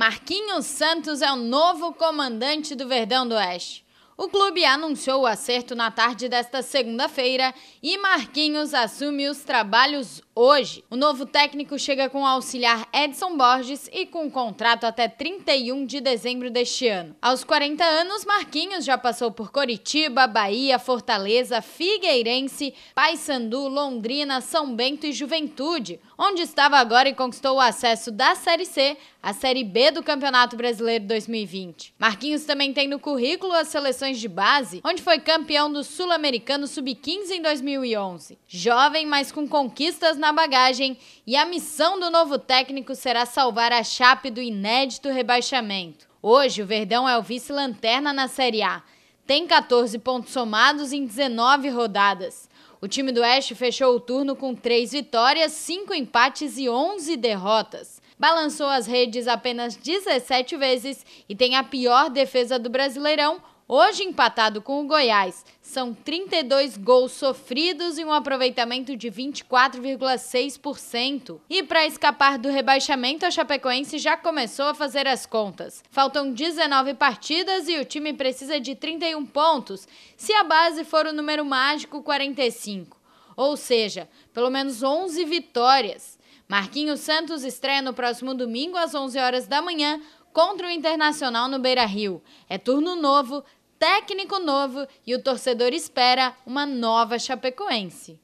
Marquinhos Santos é o novo comandante do Verdão do Oeste. O clube anunciou o acerto na tarde desta segunda-feira e Marquinhos assume os trabalhos hoje. O novo técnico chega com o auxiliar Edson Borges e com um contrato até 31 de dezembro deste ano. Aos 40 anos, Marquinhos já passou por Coritiba, Bahia, Fortaleza, Figueirense, Paysandu, Londrina, São Bento e Juventude, onde estava agora e conquistou o acesso da Série C à Série B do Campeonato Brasileiro 2020. Marquinhos também tem no currículo as seleções de base, onde foi campeão do Sul-Americano Sub-15 em 2011. Jovem, mas com conquistas na na bagagem e a missão do novo técnico será salvar a Chape do inédito rebaixamento. Hoje, o Verdão é o vice-lanterna na Série A. Tem 14 pontos somados em 19 rodadas. O time do Oeste fechou o turno com 3 vitórias, 5 empates e 11 derrotas. Balançou as redes apenas 17 vezes e tem a pior defesa do Brasileirão, Hoje, empatado com o Goiás, são 32 gols sofridos e um aproveitamento de 24,6%. E para escapar do rebaixamento, a Chapecoense já começou a fazer as contas. Faltam 19 partidas e o time precisa de 31 pontos, se a base for o número mágico 45. Ou seja, pelo menos 11 vitórias. Marquinhos Santos estreia no próximo domingo às 11 horas da manhã contra o Internacional no Beira-Rio. É turno novo, técnico novo e o torcedor espera uma nova Chapecoense.